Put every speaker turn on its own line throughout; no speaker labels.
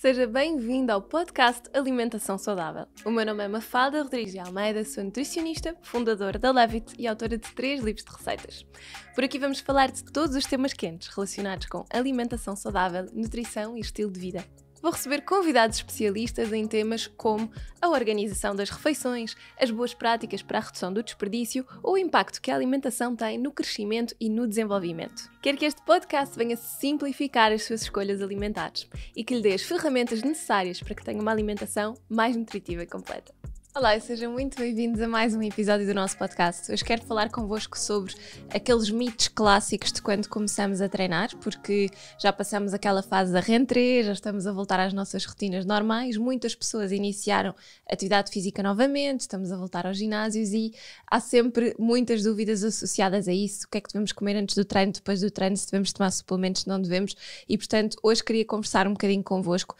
Seja bem-vindo ao podcast Alimentação Saudável. O meu nome é Mafalda Rodrigues de Almeida, sou nutricionista, fundadora da Levit e autora de três livros de receitas. Por aqui vamos falar de todos os temas quentes relacionados com alimentação saudável, nutrição e estilo de vida vou receber convidados especialistas em temas como a organização das refeições, as boas práticas para a redução do desperdício ou o impacto que a alimentação tem no crescimento e no desenvolvimento. Quero que este podcast venha simplificar as suas escolhas alimentares e que lhe dê as ferramentas necessárias para que tenha uma alimentação mais nutritiva e completa. Olá e sejam muito bem-vindos a mais um episódio do nosso podcast. Hoje quero falar convosco sobre aqueles mitos clássicos de quando começamos a treinar, porque já passamos aquela fase da rentrée, já estamos a voltar às nossas rotinas normais, muitas pessoas iniciaram atividade física novamente, estamos a voltar aos ginásios e há sempre muitas dúvidas associadas a isso, o que é que devemos comer antes do treino, depois do treino, se devemos tomar suplementos, não devemos, e portanto hoje queria conversar um bocadinho convosco.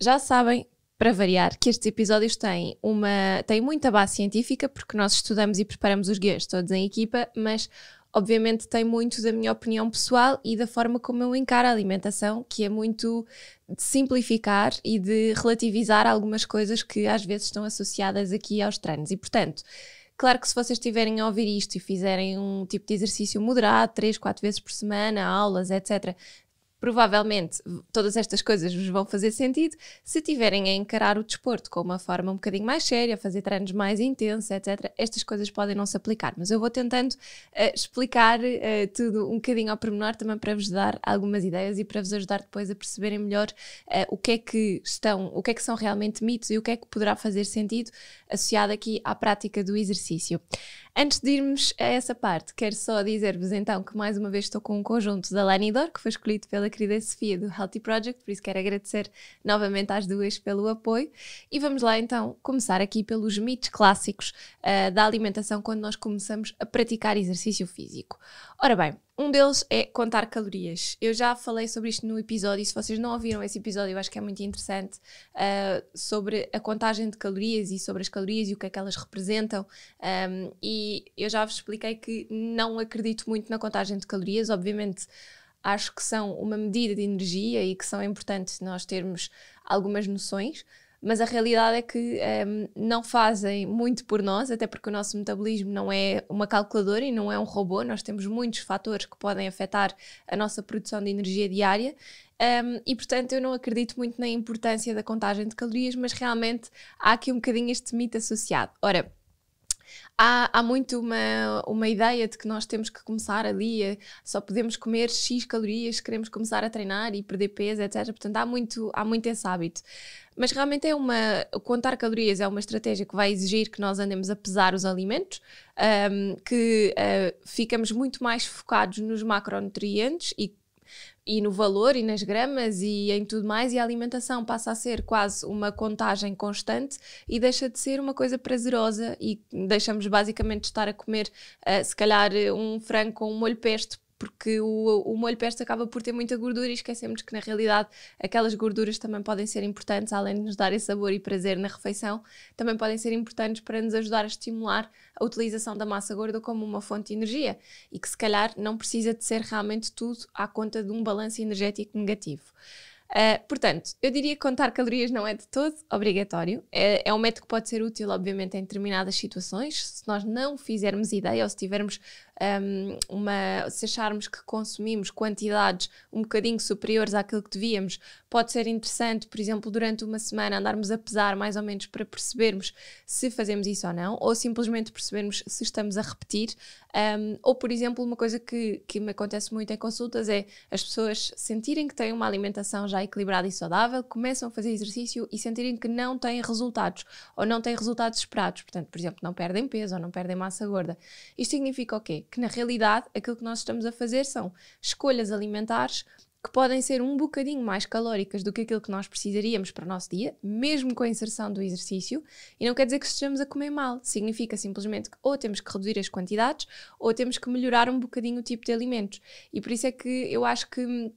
Já sabem para variar, que estes episódios têm, uma, têm muita base científica, porque nós estudamos e preparamos os guias todos em equipa, mas obviamente tem muito da minha opinião pessoal e da forma como eu encaro a alimentação, que é muito de simplificar e de relativizar algumas coisas que às vezes estão associadas aqui aos treinos. E portanto, claro que se vocês estiverem a ouvir isto e fizerem um tipo de exercício moderado, três, quatro vezes por semana, aulas, etc., provavelmente todas estas coisas vos vão fazer sentido se tiverem a encarar o desporto com uma forma um bocadinho mais séria, fazer treinos mais intensos, etc. Estas coisas podem não se aplicar, mas eu vou tentando uh, explicar uh, tudo um bocadinho ao pormenor também para vos dar algumas ideias e para vos ajudar depois a perceberem melhor uh, o que é que estão, o que é que são realmente mitos e o que é que poderá fazer sentido associado aqui à prática do exercício. Antes de irmos a essa parte, quero só dizer-vos então que mais uma vez estou com um conjunto da Dor que foi escolhido pela querida Sofia do Healthy Project, por isso quero agradecer novamente às duas pelo apoio. E vamos lá então começar aqui pelos mitos clássicos uh, da alimentação quando nós começamos a praticar exercício físico. Ora bem, um deles é contar calorias. Eu já falei sobre isto no episódio, se vocês não ouviram esse episódio, eu acho que é muito interessante, uh, sobre a contagem de calorias e sobre as calorias e o que é que elas representam. Um, e eu já vos expliquei que não acredito muito na contagem de calorias, obviamente acho que são uma medida de energia e que são importantes nós termos algumas noções, mas a realidade é que um, ehm, não fazem muito por nós, até porque o nosso metabolismo não é uma calculadora e não é um robô, nós temos muitos fatores que podem afetar a nossa produção de energia diária. Um, ehm, e portanto, eu não acredito muito na importância da contagem de calorias, mas realmente há aqui um bocadinho este mito associado. Ora, Há, há, muito uma, uma ideia de que nós temos que começar ali, a, só podemos comer X calorias se queremos começar a treinar e perder peso, etc. Portanto, há muito, há muito esse hábito. Mas realmente é uma. Contar calorias é uma estratégia que vai exigir que nós andemos a pesar os alimentos, um, que uh, ficamos muito mais focados nos macronutrientes e e no valor e nas gramas e em tudo mais, e a alimentação passa a ser quase uma contagem constante e deixa de ser uma coisa prazerosa e deixamos basicamente estar a comer uh, se calhar um frango com um molho pesto porque o, o molho pesto acaba por ter muita gordura e esquecemos que na realidade aquelas gorduras também podem ser importantes, além de nos darem sabor e prazer na refeição, também podem ser importantes para nos ajudar a estimular a utilização da massa gorda como uma fonte de energia e que se calhar não precisa de ser realmente tudo à conta de um balanço energético negativo. Uh, portanto, eu diria que contar calorias não é de todo obrigatório. É, é, um método que pode ser útil, obviamente, em determinadas situações. Se nós não fizermos ideia ou se tivermos um, uma, se acharmos que consumimos quantidades um bocadinho superiores àquilo que devíamos, pode ser interessante, por exemplo, durante uma semana andarmos a pesar mais ou menos para percebermos se fazemos isso ou não, ou simplesmente percebermos se estamos a repetir. Um, ou, por exemplo, uma coisa que, que me acontece muito em consultas é as pessoas sentirem que têm uma alimentação já equilibrada e saudável, começam a fazer exercício e sentirem que não têm resultados ou não têm resultados esperados. Portanto, por exemplo, não perdem peso ou não perdem massa gorda. Isto significa o quê? Que na realidade aquilo que nós estamos a fazer são escolhas alimentares que podem ser um bocadinho mais calóricas do que aquilo que nós precisaríamos para o nosso dia, mesmo com a inserção do exercício, e não quer dizer que estejamos a comer mal, significa simplesmente que ou temos que reduzir as quantidades ou temos que melhorar um bocadinho o tipo de alimentos. E por isso é que eu acho que hum,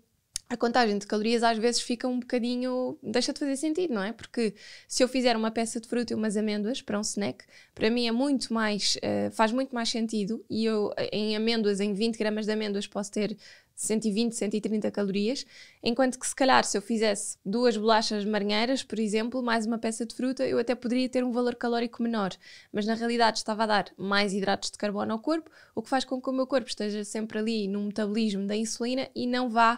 a contagem de calorias às vezes fica um bocadinho. deixa de fazer sentido, não é? Porque se eu fizer uma peça de fruta e umas amêndoas para um snack, para mim é muito mais. Uh, faz muito mais sentido e eu em amêndoas, em 20 gramas de amêndoas, posso ter 120, 130 calorias, enquanto que se calhar se eu fizesse duas bolachas marinheiras, por exemplo, mais uma peça de fruta, eu até poderia ter um valor calórico menor, mas na realidade estava a dar mais hidratos de carbono ao corpo, o que faz com que o meu corpo esteja sempre ali no metabolismo da insulina e não vá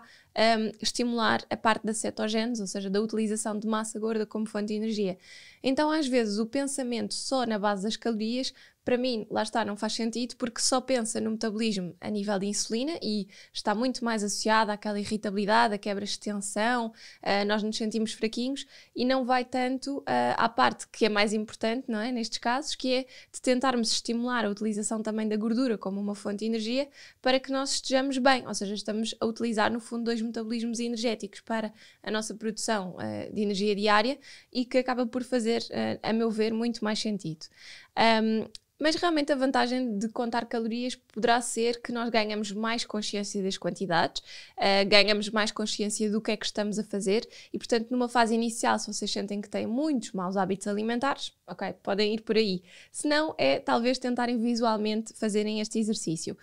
um, estimular a parte da cetogênese, ou seja, da utilização de massa gorda como fonte de energia. Então, às vezes, o pensamento só na base das calorias para mim, lá está, não faz sentido porque só pensa no metabolismo a nível de insulina e está muito mais associada àquela irritabilidade, a quebra de tensão, uh, nós nos sentimos fraquinhos e não vai tanto uh, à parte que é mais importante, não é? Nestes casos, que é de tentarmos estimular a utilização também da gordura como uma fonte de energia para que nós estejamos bem, ou seja, estamos a utilizar no fundo dois metabolismos energéticos para a nossa produção uh, de energia diária e que acaba por fazer, eh, a meu ver, muito mais sentido. Um, mas realmente a vantagem de contar calorias poderá ser que nós ganhamos mais consciência das quantidades, uh, ganhamos mais consciência do que é que estamos a fazer e, portanto, numa fase inicial, se vocês sentem que têm muitos maus hábitos alimentares, ok, podem ir por aí. Se não, é talvez tentarem visualmente fazerem este exercício.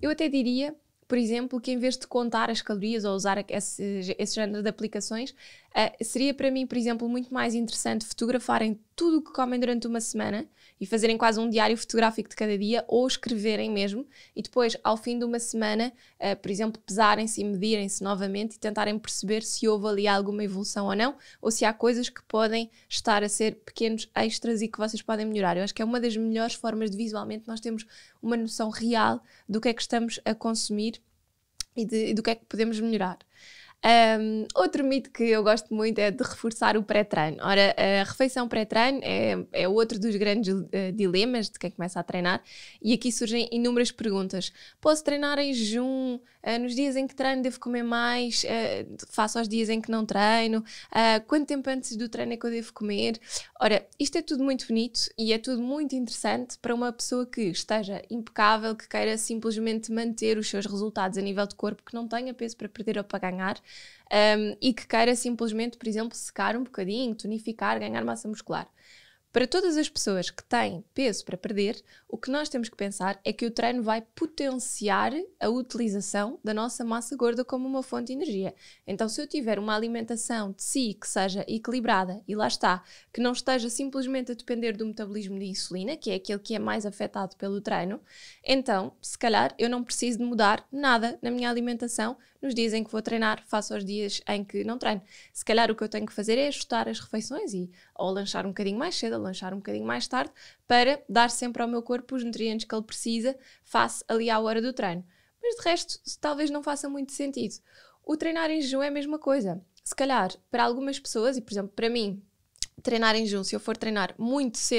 Eu até diria por exemplo, que em vez de contar as calorias ou usar esse, esse género de aplicações, Uh, seria para mim, por exemplo, muito mais interessante fotografarem tudo o que comem durante uma semana e fazerem quase um diário fotográfico de cada dia ou escreverem mesmo e depois, ao fim de uma semana, uh, por exemplo, pesarem-se e medirem-se novamente e tentarem perceber se houve ali alguma evolução ou não ou se há coisas que podem estar a ser pequenos extras e que vocês podem melhorar. Eu acho que é uma das melhores formas de visualmente nós temos uma noção real do que é que estamos a consumir e, de, e do que é que podemos melhorar. Um, outro mito que eu gosto muito é de reforçar o pré-treino. Ora, a refeição pré-treino é, é outro dos grandes eh, dilemas de quem começa a treinar, e aqui surgem inúmeras perguntas. Posso treinar em jejum? Eh, nos dias em que treino, devo comer mais? Eh, faço aos dias em que não treino? quanto tempo antes do treino é que eu devo comer? Ora, isto é tudo muito bonito e é tudo muito interessante para uma pessoa que esteja impecável, que queira simplesmente manter os seus resultados a nível de corpo, que não tenha peso para perder ou para ganhar um, e que queira simplesmente, por exemplo, secar um bocadinho, tonificar, ganhar massa muscular. Para todas as pessoas que têm peso para perder, o que nós temos que pensar é que o treino vai potenciar a utilização da nossa massa gorda como uma fonte de energia. Então, se eu tiver uma alimentação de si que seja equilibrada, e lá está, que não esteja simplesmente a depender do metabolismo de insulina, que é aquele que é mais afetado pelo treino, então, se calhar, eu não preciso de mudar nada na minha alimentação, nos dias em que vou treinar, faço os dias em que não treino. Se calhar o que eu tenho que fazer é ajustar as refeições e ou lanchar um bocadinho mais cedo, ou lanchar um bocadinho mais tarde, para dar sempre ao meu corpo os nutrientes que ele precisa, face ali à hora do treino. Mas de resto, talvez não faça muito sentido. O treinar em jejum é a mesma coisa. Se calhar, para algumas pessoas, e por exemplo, para mim, treinarem juntos, se eu for treinar muito cedo,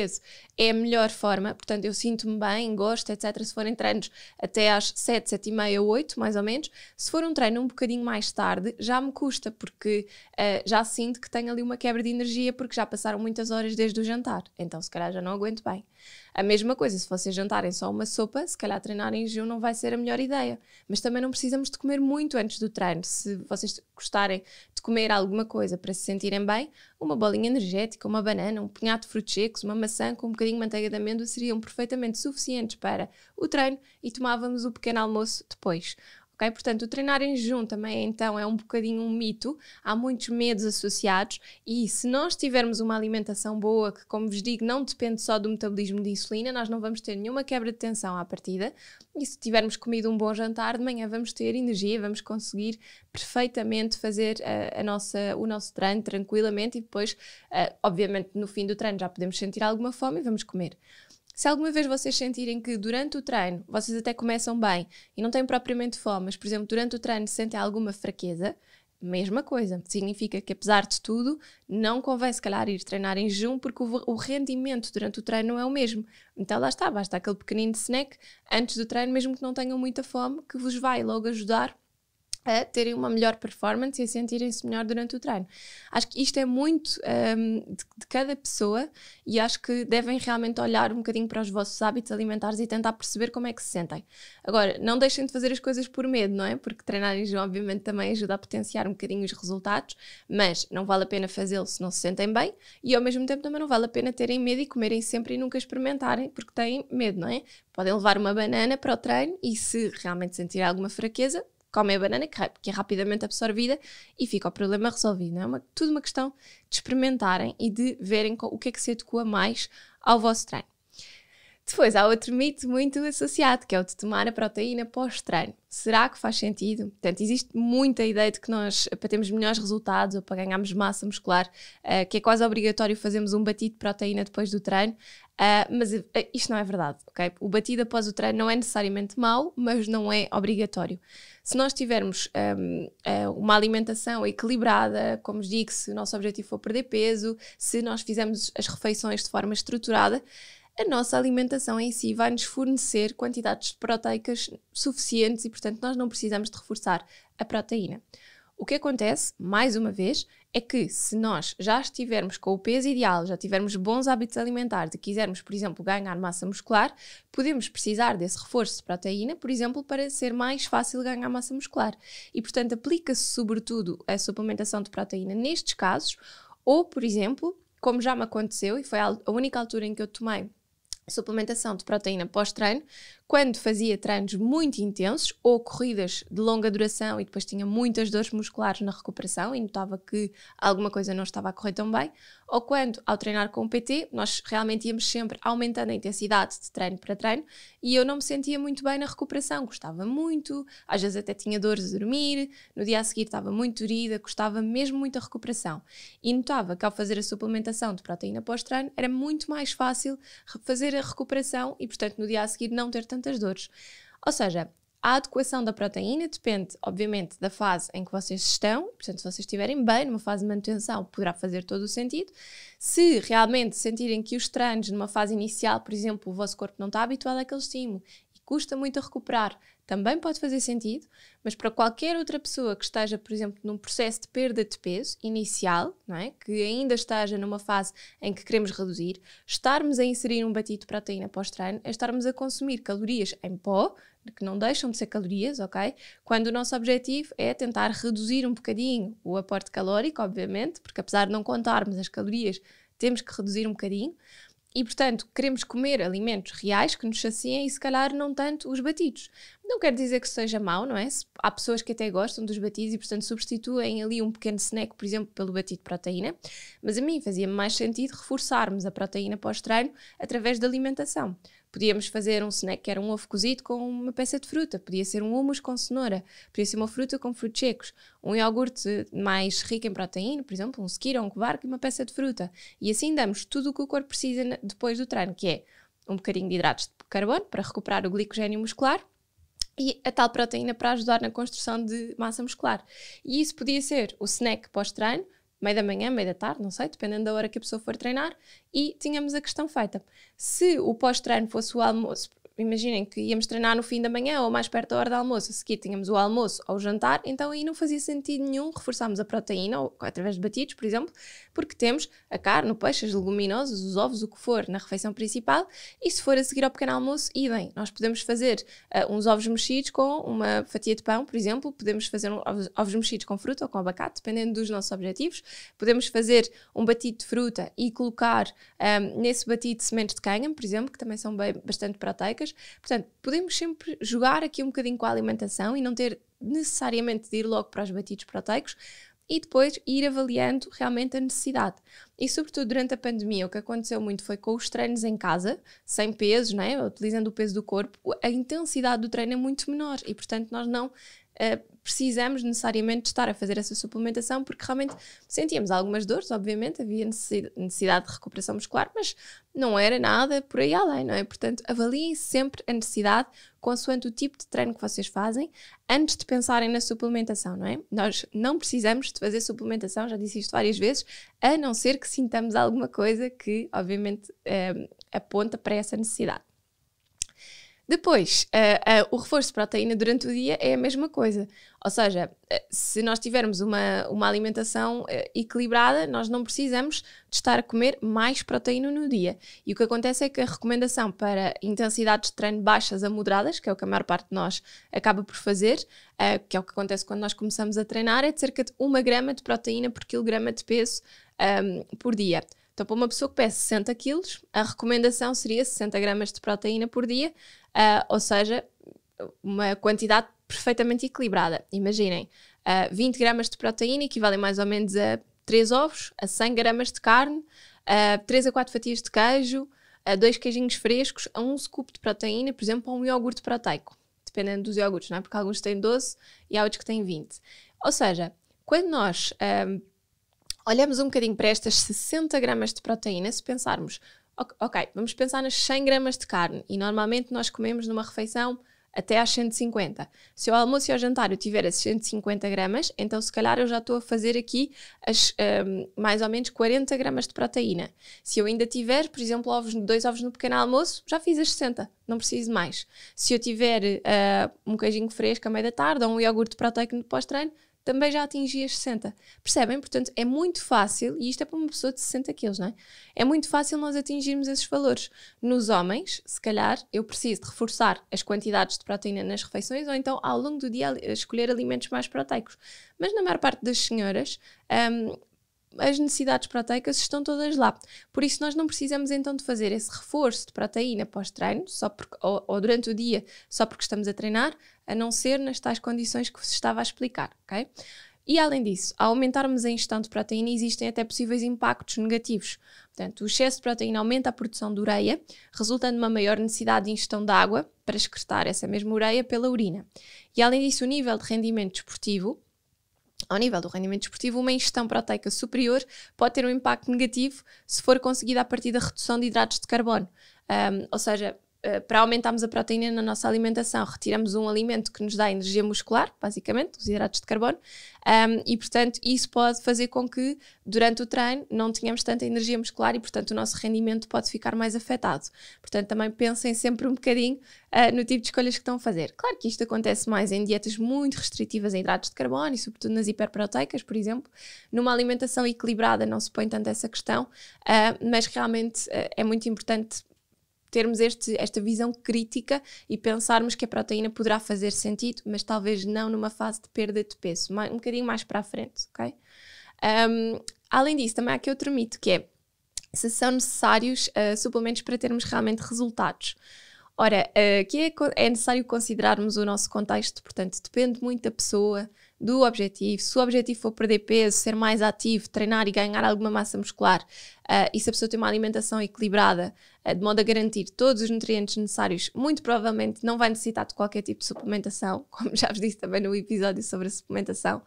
é a melhor forma. Portanto, eu sinto-me bem, gosto, etc. Se forem treinos até às 7, 7 e meia, 8, mais ou menos. Se for um treino um bocadinho mais tarde, já me custa, porque uh, já sinto que tenho ali uma quebra de energia, porque já passaram muitas horas desde o jantar. Então, se calhar, já não aguento bem. A mesma coisa, se vocês jantarem só uma sopa, se calhar treinarem em jejum não vai ser a melhor ideia. Mas também não precisamos de comer muito antes do treino. Se vocês gostarem de comer alguma coisa para se sentirem bem, uma bolinha energética, uma banana, um punhado de frutos secos, uma maçã com um bocadinho de manteiga de amêndoa seriam perfeitamente suficientes para o treino e tomávamos o pequeno almoço depois. Portanto, o treinar em jejum também então é um bocadinho um mito, há muitos medos associados e se nós tivermos uma alimentação boa, que como vos digo, não depende só do metabolismo de insulina, nós não vamos ter nenhuma quebra de tensão à partida e se tivermos comido um bom jantar, de manhã vamos ter energia, vamos conseguir perfeitamente fazer a, eh, a nossa, o nosso treino tranquilamente e depois, uh, obviamente, no fim do treino já podemos sentir alguma fome e vamos comer. Se alguma vez vocês sentirem que durante o treino vocês até começam bem e não têm propriamente fome, mas por exemplo durante o treino sentem alguma fraqueza, mesma coisa. Significa que, apesar de tudo, não convém, se calhar, ir treinar em jejum, porque o, o rendimento durante o treino não é o mesmo. Então, lá está, basta aquele pequenino snack antes do treino, mesmo que não tenham muita fome, que vos vai logo ajudar a terem uma melhor performance e a sentirem-se melhor durante o treino. Acho que isto é muito um, de, de, cada pessoa e acho que devem realmente olhar um bocadinho para os vossos hábitos alimentares e tentar perceber como é que se sentem. Agora, não deixem de fazer as coisas por medo, não é? Porque treinarem, obviamente também ajuda a potenciar um bocadinho os resultados, mas não vale a pena fazê-lo se não se sentem bem e ao mesmo tempo também não vale a pena terem medo e comerem sempre e nunca experimentarem porque têm medo, não é? Podem levar uma banana para o treino e se realmente sentirem alguma fraqueza, comem a banana, que é rapidamente absorvida e fica o problema resolvido. Não é uma, tudo uma questão de experimentarem e de verem o que é que se adequa mais ao vosso treino. Depois há outro mito muito associado, que é o de tomar a proteína pós-treino. Será que faz sentido? Portanto, existe muita ideia de que nós, para termos melhores resultados ou para ganharmos massa muscular, uh, que é quase obrigatório fazermos um batido de proteína depois do treino. Uh, mas uh, isto não é verdade, ok? O batido após o treino não é necessariamente mau, mas não é obrigatório. Se nós tivermos um, uh, ah, uma alimentação equilibrada, como digo, se o nosso objetivo for perder peso, se nós fizermos as refeições de forma estruturada, a nossa alimentação em si vai nos fornecer quantidades de proteicas suficientes e, portanto, nós não precisamos de reforçar a proteína. O que acontece, mais uma vez, é que se nós já estivermos com o peso ideal, já tivermos bons hábitos alimentares e quisermos, por exemplo, ganhar massa muscular, podemos precisar desse reforço de proteína, por exemplo, para ser mais fácil ganhar massa muscular. E, portanto, aplica-se sobretudo a suplementação de proteína nestes casos, ou, por exemplo, como já me aconteceu e foi a única altura em que eu tomei suplementação de proteína pós-treino quando fazia treinos muito intensos ou corridas de longa duração e depois tinha muitas dores musculares na recuperação e notava que alguma coisa não estava a correr tão bem, ou quando, ao treinar com o PT, nós realmente íamos sempre aumentando a intensidade de treino para treino e eu não me sentia muito bem na recuperação, gostava muito, às vezes até tinha dores a dormir, no dia a seguir estava muito dorida, gostava mesmo muito da recuperação e notava que ao fazer a suplementação de proteína pós-treino era muito mais fácil fazer a recuperação e, portanto, no dia a seguir não ter tanto tantas dores. Ou seja, a adequação da proteína depende, obviamente, da fase em que vocês estão. Portanto, se vocês estiverem bem, numa fase de manutenção, poderá fazer todo o sentido. Se realmente sentirem que os treinos, numa fase inicial, por exemplo, o vosso corpo não está habituado àquele estímulo e custa muito a recuperar, também pode fazer sentido, mas para qualquer outra pessoa que esteja, por exemplo, num processo de perda de peso inicial, não é? que ainda esteja numa fase em que queremos reduzir, estarmos a inserir um batido de proteína pós-treino é estarmos a consumir calorias em pó, que não deixam de ser calorias, ok? Quando o nosso objetivo é tentar reduzir um bocadinho o aporte calórico, obviamente, porque apesar de não contarmos as calorias, temos que reduzir um bocadinho, e, portanto, queremos comer alimentos reais que nos saciem e, se calhar, não tanto os batidos. Não quer dizer que seja mau, não é? Há pessoas que até gostam dos batidos e, portanto, substituem ali um pequeno snack, por exemplo, pelo batido de proteína. Mas a mim fazia mais sentido reforçarmos a proteína pós-treino através da alimentação. Podíamos fazer um snack que era um ovo cozido com uma peça de fruta, podia ser um hummus com cenoura, podia ser uma fruta com frutos secos, um iogurte mais rico em proteína, por exemplo, um sequir ou um cobarque e uma peça de fruta. E assim damos tudo o que o corpo precisa depois do treino, que é um bocadinho de hidratos de carbono para recuperar o glicogênio muscular, e a tal proteína para ajudar na construção de massa muscular. E isso podia ser o snack pós-treino, meio da manhã, meio da tarde, não sei, dependendo da hora que a pessoa for treinar, e tínhamos a questão feita. Se o pós-treino fosse o almoço, imaginem que íamos treinar no fim da manhã ou mais perto da hora do almoço, a seguir tínhamos o almoço ou o jantar, então aí não fazia sentido nenhum reforçarmos a proteína, ou através de batidos, por exemplo, porque temos a carne, o peixe, as leguminosas, os ovos, o que for, na refeição principal. E se for a seguir ao pequeno almoço, idem. Nós podemos fazer uh, uns ovos mexidos com uma fatia de pão, por exemplo, podemos fazer um, ovos, ovos mexidos com fruta ou com abacate, dependendo dos nossos objetivos. Podemos fazer um batido de fruta e colocar um, ehm, nesse batido sementes de cânhamo, por exemplo, que também são bem, bastante proteicas. Portanto, podemos sempre jogar aqui um bocadinho com a alimentação e não ter necessariamente de ir logo para os batidos proteicos, e depois ir avaliando realmente a necessidade. E sobretudo durante a pandemia, o que aconteceu muito foi com os treinos em casa, sem pesos, né? utilizando o peso do corpo, a intensidade do treino é muito menor e portanto nós não uh, precisamos necessariamente estar a fazer essa suplementação porque realmente sentíamos algumas dores, obviamente, havia necessidade de recuperação muscular, mas não era nada por aí além, não é? Portanto, avaliem sempre a necessidade consoante o tipo de treino que vocês fazem antes de pensarem na suplementação, não é? Nós não precisamos de fazer suplementação, já disse isto várias vezes, a não ser que sintamos alguma coisa que, obviamente, eh, aponta para essa necessidade. Depois, uh, uh, o reforço de proteína durante o dia é a mesma coisa. Ou seja, uh, se nós tivermos uma, uma alimentação eh, equilibrada, nós não precisamos de estar a comer mais proteína no dia. E o que acontece é que a recomendação para intensidades de treino baixas a moderadas, que é o que a maior parte de nós acaba por fazer, eh, que é o que acontece quando nós começamos a treinar, é de cerca de 1 grama de proteína por quilograma de peso um, ehm, por dia. Então, para uma pessoa que pesa 60 quilos, a recomendação seria 60 gramas de proteína por dia, uh, ou seja, uma quantidade perfeitamente equilibrada. Imaginem, uh, ah, 20 gramas de proteína equivalem mais ou menos a 3 ovos, a 100 gramas de carne, ah, a 3 a 4 fatias de queijo, a 2 queijinhos frescos, a 1 scoop de proteína, por exemplo, a um iogurte proteico, dependendo dos iogurtes, não é? Porque alguns têm 12 e há outros que têm 20. Ou seja, quando nós um, olhamos um bocadinho para estas 60 gramas de proteína, se pensarmos, ok, vamos pensar nas 100 gramas de carne e normalmente nós comemos numa refeição até às 150. Se o almoço e o jantar eu tiver as 150 gramas, então se calhar eu já estou a fazer aqui as, um, mais ou menos 40 gramas de proteína. Se eu ainda tiver, por exemplo, ovos, dois ovos no pequeno almoço, já fiz as 60, não preciso mais. Se eu tiver uh, um queijinho fresco à meia da tarde ou um iogurte proteico no pós-treino, também já atingia as 60. Percebem? Portanto, é muito fácil, e isto é para uma pessoa de 60 quilos, não é? É muito fácil nós atingirmos esses valores. Nos homens, se calhar, eu preciso de reforçar as quantidades de proteína nas refeições ou então ao longo do dia escolher alimentos mais proteicos. Mas na maior parte das senhoras, um, as necessidades proteicas estão todas lá. Por isso, nós não precisamos então de fazer esse reforço de proteína pós-treino ou, ou, durante o dia só porque estamos a treinar, a não ser nas tais condições que se estava a explicar, ok? E além disso, ao aumentarmos a ingestão de proteína, existem até possíveis impactos negativos. Portanto, o excesso de proteína aumenta a produção de ureia, resultando numa maior necessidade de ingestão de água para excretar essa mesma ureia pela urina. E além disso, o nível de rendimento desportivo, ao nível do rendimento desportivo, uma ingestão proteica superior pode ter um impacto negativo se for conseguida a partir da redução de hidratos de carbono. Um, ou seja, eh, para aumentarmos a proteína na nossa alimentação, retiramos um alimento que nos dá energia muscular, basicamente, os hidratos de carbono, um, e portanto isso pode fazer com que durante o treino não tenhamos tanta energia muscular e portanto o nosso rendimento pode ficar mais afetado. Portanto, também pensem sempre um bocadinho uh, no tipo de escolhas que estão a fazer. Claro que isto acontece mais em dietas muito restritivas em hidratos de carbono e sobretudo nas hiperproteicas, por exemplo. Numa alimentação equilibrada não se põe tanto essa questão, uh, mas realmente uh, é muito importante termos este, esta visão crítica e pensarmos que a proteína poderá fazer sentido, mas talvez não numa fase de perda de peso, um bocadinho mais para a frente, ok? Um, além disso, também há aqui outro mito que é se são necessários uh, suplementos para termos realmente resultados. Ora, aqui ah, é, é, necessário considerarmos o nosso contexto, portanto, depende muito da pessoa, do objetivo. Se o objetivo for perder peso, ser mais ativo, treinar e ganhar alguma massa muscular, uh, e se a pessoa tem uma alimentação equilibrada, uh, de modo a garantir todos os nutrientes necessários, muito provavelmente não vai necessitar de qualquer tipo de suplementação, como já vos disse também no episódio sobre a suplementação.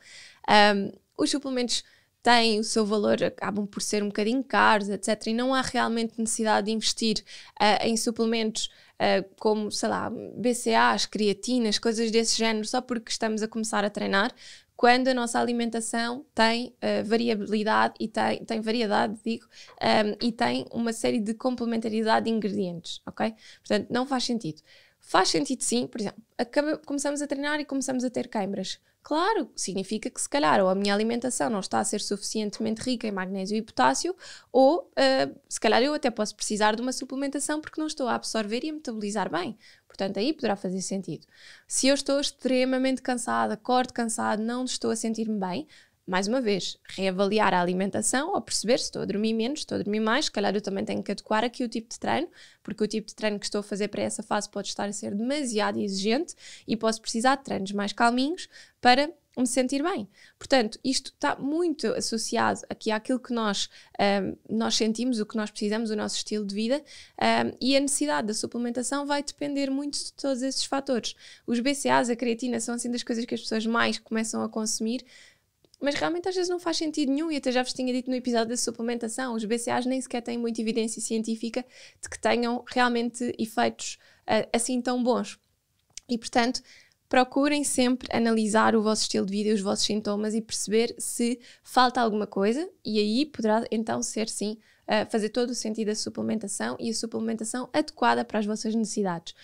Um, os suplementos têm o seu valor, acabam por ser um bocadinho caros, etc. E não há realmente necessidade de investir uh, em suplementos eh, como, sei lá, BCAAs, creatinas, coisas desse género, só porque estamos a começar a treinar, quando a nossa alimentação tem uh, variabilidade e tem, tem variedade, digo, um, ehm, e tem uma série de complementaridade de ingredientes, ok? Portanto, não faz sentido. Faz sentido sim, por exemplo, acaba, começamos a treinar e começamos a ter queimbras Claro, significa que se calhar ou a minha alimentação não está a ser suficientemente rica em magnésio e potássio, ou uh, se calhar eu até posso precisar de uma suplementação porque não estou a absorver e a metabolizar bem. Portanto, aí poderá fazer sentido. Se eu estou extremamente cansada, acordo cansado, não estou a sentir-me bem, mais uma vez, reavaliar a alimentação ou perceber se estou a dormir menos, estou a dormir mais, se calhar eu também tenho que adequar aqui o tipo de treino, porque o tipo de treino que estou a fazer para essa fase pode estar a ser demasiado exigente e posso precisar de treinos mais calminhos para me sentir bem. Portanto, isto está muito associado aqui àquilo que nós, um, nós sentimos, o que nós precisamos, o nosso estilo de vida um, e a necessidade da suplementação vai depender muito de todos esses fatores. Os BCAAs, a creatina, são assim das coisas que as pessoas mais começam a consumir mas realmente às vezes não faz sentido nenhum e até já vos tinha dito no episódio da suplementação, os BCAAs nem sequer têm muita evidência científica de que tenham realmente efeitos uh, assim tão bons. E portanto, procurem sempre analisar o vosso estilo de vida e os vossos sintomas e perceber se falta alguma coisa, e aí poderá então ser sim eh, fazer todo o sentido a suplementação e a suplementação adequada para as vossas necessidades.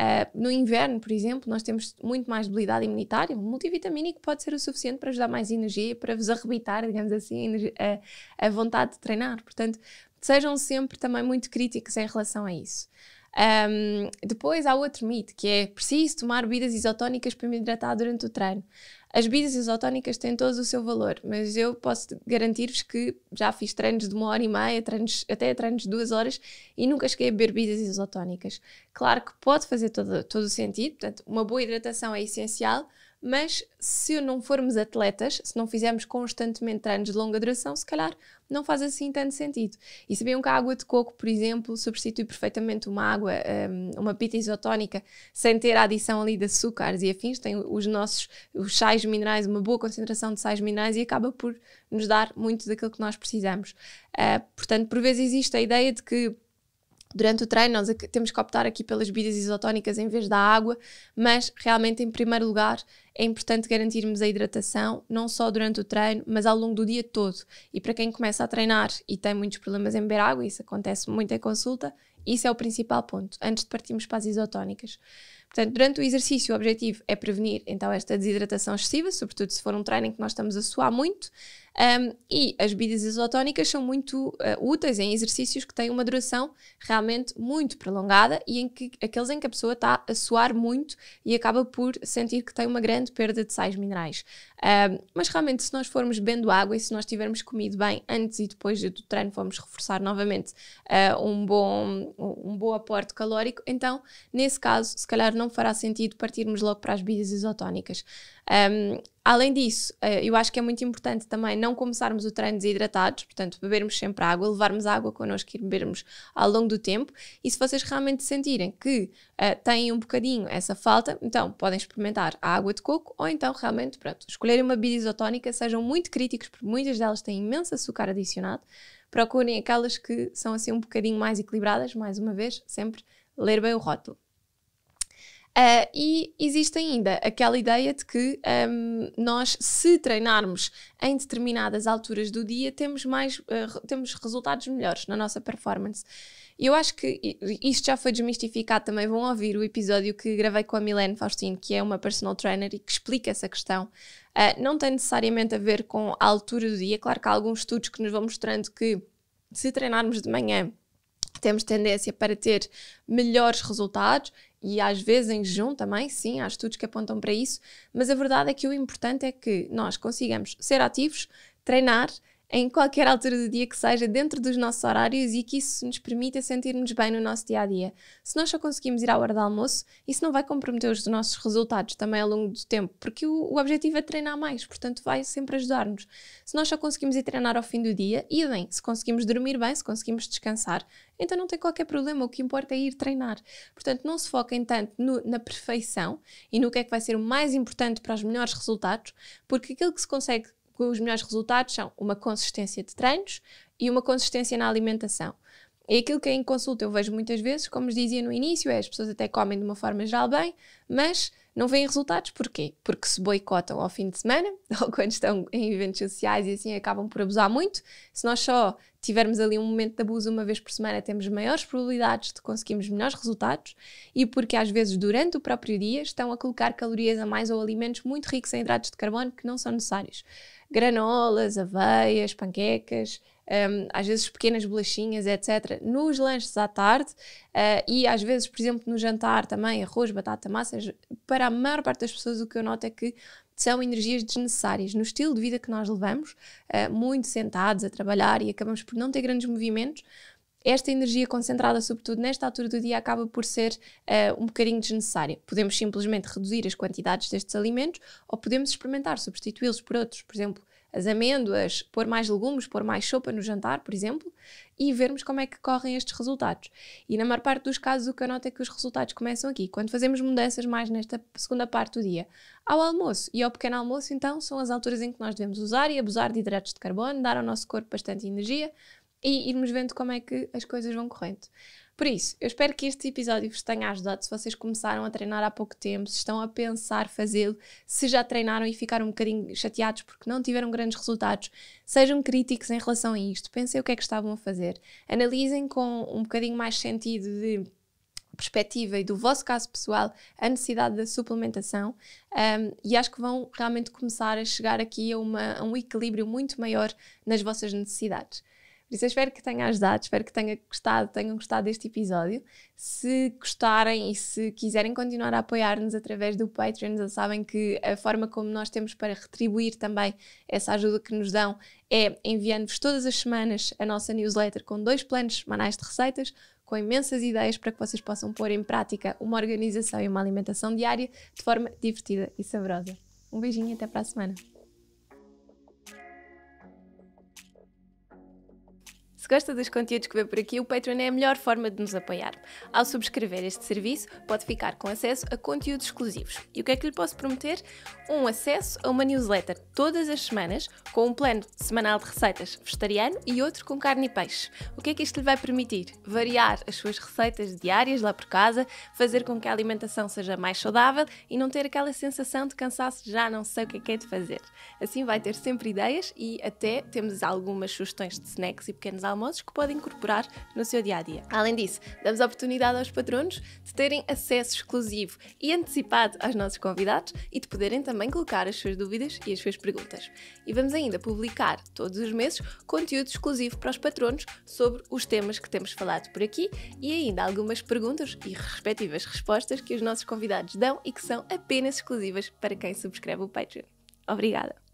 Uh, no inverno, por exemplo, nós temos muito mais debilidade imunitária. Um multivitamínico pode ser o suficiente para ajudar mais energia, para vos arrebitar, digamos assim, a, a vontade de treinar. Portanto, sejam sempre também muito críticos em relação a isso. Um, depois há outro mito que é preciso tomar bebidas isotónicas para me hidratar durante o treino. As bebidas isotónicas têm todo o seu valor, mas eu posso garantir-vos que já fiz treinos de uma hora e meia, treinos, até treinos de duas horas e nunca cheguei a beber bebidas isotónicas. Claro que pode fazer todo, todo o sentido, portanto, uma boa hidratação é essencial, mas se não formos atletas, se não fizermos constantemente treinos de longa duração, se calhar não faz assim tanto sentido. E sabiam que a água de coco, por exemplo, substitui perfeitamente uma água, hum, uma pita isotónica, sem ter a adição ali de açúcares e afins, tem os nossos os sais minerais, uma boa concentração de sais minerais e acaba por nos dar muito daquilo que nós precisamos. Ah, portanto, por vezes existe a ideia de que durante o treino, nós temos que optar aqui pelas bebidas isotónicas em vez da água, mas realmente, em primeiro lugar, é importante garantirmos a hidratação, não só durante o treino, mas ao longo do dia todo. E para quem começa a treinar e tem muitos problemas em beber água, isso acontece muito em consulta, isso é o principal ponto, antes de partirmos para as isotónicas. Portanto, durante o exercício, o objetivo é prevenir então esta desidratação excessiva, sobretudo se for um treino em que nós estamos a suar muito, um, e as bebidas isotónicas são muito uh, úteis em exercícios que têm uma duração realmente muito prolongada e em que aqueles em que a pessoa está a suar muito e acaba por sentir que tem uma grande perda de sais minerais. Um, mas realmente, se nós formos bebendo água e se nós tivermos comido bem antes e depois do treino, vamos reforçar novamente uh, um, bom, um bom aporte calórico. Então, nesse caso, se calhar não fará sentido partirmos logo para as bebidas isotónicas. Um, Além disso, eh, eu acho que é muito importante também não começarmos o treino desidratados, portanto, bebermos sempre água, levarmos água connosco e bebermos ao longo do tempo. E se vocês realmente sentirem que uh, têm um bocadinho essa falta, então podem experimentar a água de coco ou então realmente, pronto, escolherem uma bebida isotónica, sejam muito críticos, porque muitas delas têm imenso açúcar adicionado. Procurem aquelas que são assim um bocadinho mais equilibradas, mais uma vez, sempre ler bem o rótulo. Uh, e existe ainda aquela ideia de que um, ehm, nós, se treinarmos em determinadas alturas do dia, temos, mais, uh, temos resultados melhores na nossa performance. E eu acho que isto já foi desmistificado também. Vão ouvir o episódio que gravei com a Milene Faustino, que é uma personal trainer e que explica essa questão. Uh, não tem necessariamente a ver com a altura do dia. Claro que há alguns estudos que nos vão mostrando que se treinarmos de manhã temos tendência para ter melhores resultados e às vezes em jejum também, sim, há estudos que apontam para isso, mas a verdade é que o importante é que nós consigamos ser ativos, treinar em qualquer altura do dia que seja, dentro dos nossos horários e que isso nos permita sentirmos bem no nosso dia a dia. Se nós só conseguimos ir à hora do almoço, isso não vai comprometer os nossos resultados também ao longo do tempo, porque o, o objetivo é treinar mais, portanto, vai sempre ajudar-nos. Se nós só conseguimos ir treinar ao fim do dia, e bem, se conseguimos dormir bem, se conseguimos descansar, então não tem qualquer problema, o que importa é ir treinar. Portanto, não se foquem tanto no, na perfeição e no que é que vai ser o mais importante para os melhores resultados, porque aquilo que se consegue que os melhores resultados são uma consistência de treinos e uma consistência na alimentação. É aquilo que em consulta eu vejo muitas vezes, como dizia no início, é as pessoas até comem de uma forma geral bem, mas não veem resultados. Porquê? Porque se boicotam ao fim de semana ou quando estão em eventos sociais e assim acabam por abusar muito. Se nós só tivermos ali um momento de abuso uma vez por semana, temos maiores probabilidades de conseguirmos melhores resultados e porque às vezes durante o próprio dia estão a colocar calorias a mais ou alimentos muito ricos em hidratos de carbono que não são necessários granolas, aveias, panquecas, um, às vezes pequenas bolachinhas, etc., nos lanches à tarde uh, e às vezes, por exemplo, no jantar também, arroz, batata, massas. Para a maior parte das pessoas, o que eu noto é que são energias desnecessárias. No estilo de vida que nós levamos, uh, muito sentados a trabalhar e acabamos por não ter grandes movimentos, esta energia concentrada, sobretudo nesta altura do dia, acaba por ser uh, um bocadinho desnecessária. Podemos simplesmente reduzir as quantidades destes alimentos ou podemos experimentar substituí-los por outros, por exemplo, as amêndoas, pôr mais legumes, pôr mais sopa no jantar, por exemplo, e vermos como é que correm estes resultados. E na maior parte dos casos, o que eu noto é que os resultados começam aqui, quando fazemos mudanças mais nesta segunda parte do dia. Ao almoço e ao pequeno almoço, então, são as alturas em que nós devemos usar e abusar de hidratos de carbono, dar ao nosso corpo bastante energia, e irmos vendo como é que as coisas vão correndo. Por isso, eu espero que este episódio vos tenha ajudado. Se vocês começaram a treinar há pouco tempo, se estão a pensar fazê-lo, se já treinaram e ficaram um bocadinho chateados porque não tiveram grandes resultados, sejam críticos em relação a isto. Pensem o que é que estavam a fazer. Analisem com um bocadinho mais sentido de perspectiva e do vosso caso pessoal a necessidade da suplementação um, e acho que vão realmente começar a chegar aqui a, uma, a um equilíbrio muito maior nas vossas necessidades. Por isso eu espero que tenha ajudado, espero que tenha gostado, tenham gostado deste episódio. Se gostarem e se quiserem continuar a apoiar-nos através do Patreon, já sabem que a forma como nós temos para retribuir também essa ajuda que nos dão é enviando-vos todas as semanas a nossa newsletter com dois planos semanais de receitas, com imensas ideias para que vocês possam pôr em prática uma organização e uma alimentação diária de forma divertida e saborosa. Um beijinho e até para a semana. Se gosta dos conteúdos que vê por aqui, o Patreon é a melhor forma de nos apoiar. Ao subscrever este serviço, pode ficar com acesso a conteúdos exclusivos. E o que é que lhe posso prometer? Um acesso a uma newsletter todas as semanas, com um plano semanal de receitas vegetariano e outro com carne e peixe. O que é que isto lhe vai permitir? Variar as suas receitas diárias lá por casa, fazer com que a alimentação seja mais saudável e não ter aquela sensação de cansaço de já não sei o que é que é de fazer. Assim vai ter sempre ideias e até temos algumas sugestões de snacks e pequenos almoços almoços que podem incorporar no seu dia a dia. Além disso, damos a oportunidade aos patronos de terem acesso exclusivo e antecipado aos nossos convidados e de poderem também colocar as suas dúvidas e as suas perguntas. E vamos ainda publicar todos os meses conteúdo exclusivo para os patronos sobre os temas que temos falado por aqui e ainda algumas perguntas e respectivas respostas que os nossos convidados dão e que são apenas exclusivas para quem subscreve o Patreon. Obrigada!